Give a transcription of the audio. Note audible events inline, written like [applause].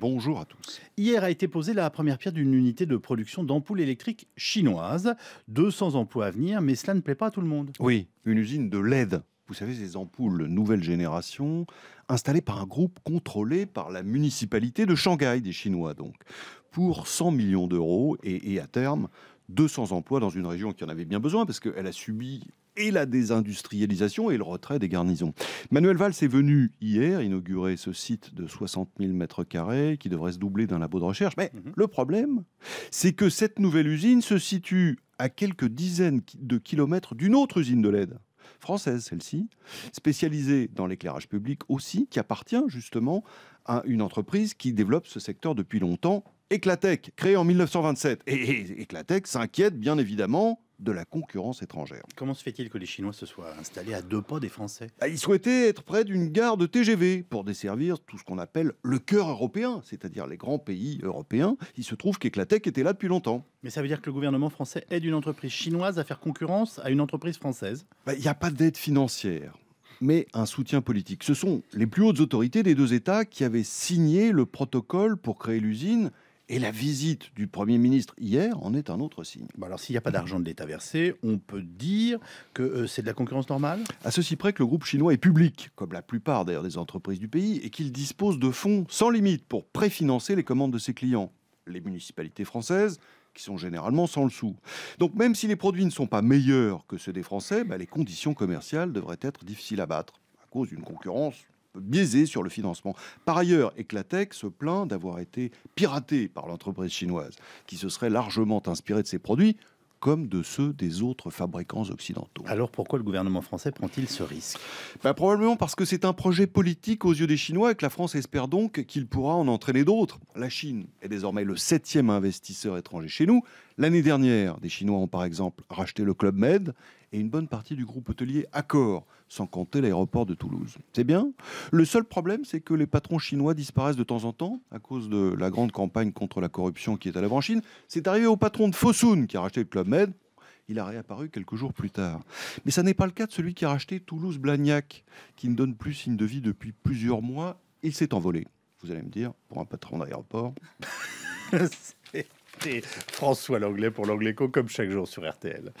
Bonjour à tous. Hier a été posée la première pierre d'une unité de production d'ampoules électriques chinoises. 200 emplois à venir, mais cela ne plaît pas à tout le monde. Oui, une usine de LED. Vous savez, ces ampoules nouvelle génération, installée par un groupe contrôlé par la municipalité de Shanghai, des Chinois donc, pour 100 millions d'euros et, et à terme 200 emplois dans une région qui en avait bien besoin parce qu'elle a subi et la désindustrialisation et le retrait des garnisons. Manuel Valls est venu hier inaugurer ce site de 60 000 mètres carrés qui devrait se doubler d'un labo de recherche. Mais mhm. le problème, c'est que cette nouvelle usine se situe à quelques dizaines de kilomètres d'une autre usine de LED française, celle-ci, spécialisée dans l'éclairage public aussi, qui appartient justement à une entreprise qui développe ce secteur depuis longtemps, Eclatec, créée en 1927. Et Eclatec s'inquiète bien évidemment de la concurrence étrangère. Comment se fait-il que les Chinois se soient installés à deux pas des Français ah, Ils souhaitaient être près d'une gare de TGV pour desservir tout ce qu'on appelle le cœur européen, c'est-à-dire les grands pays européens. Il se trouve qu'Eclatec était là depuis longtemps. Mais ça veut dire que le gouvernement français aide une entreprise chinoise à faire concurrence à une entreprise française bah, Il n'y a pas d'aide financière mais un soutien politique. Ce sont les plus hautes autorités des deux États qui avaient signé le protocole pour créer l'usine et la visite du Premier ministre hier en est un autre signe. alors s'il n'y a pas d'argent de l'État versé, on peut dire que euh, c'est de la concurrence normale À ceci près que le groupe chinois est public, comme la plupart d'ailleurs des entreprises du pays, et qu'il dispose de fonds sans limite pour préfinancer les commandes de ses clients. Les municipalités françaises, qui sont généralement sans le sou. Donc même si les produits ne sont pas meilleurs que ceux des Français, bah, les conditions commerciales devraient être difficiles à battre, à cause d'une concurrence biaisé sur le financement. Par ailleurs, Eclatec se plaint d'avoir été piraté par l'entreprise chinoise, qui se serait largement inspirée de ses produits, comme de ceux des autres fabricants occidentaux. Alors pourquoi le gouvernement français prend-il ce risque ben, Probablement parce que c'est un projet politique aux yeux des Chinois et que la France espère donc qu'il pourra en entraîner d'autres. La Chine est désormais le septième investisseur étranger chez nous. L'année dernière, des Chinois ont par exemple racheté le Club Med et une bonne partie du groupe hôtelier Accor, sans compter l'aéroport de Toulouse. C'est bien. Le seul problème, c'est que les patrons chinois disparaissent de temps en temps à cause de la grande campagne contre la corruption qui est à lavant en Chine. C'est arrivé au patron de Fosun qui a racheté le Club Med. Il a réapparu quelques jours plus tard. Mais ça n'est pas le cas de celui qui a racheté Toulouse-Blagnac, qui ne donne plus signe de vie depuis plusieurs mois. Il s'est envolé. Vous allez me dire, pour un patron d'aéroport. [laughs] François Langlais pour l'Angléco, comme chaque jour sur RTL.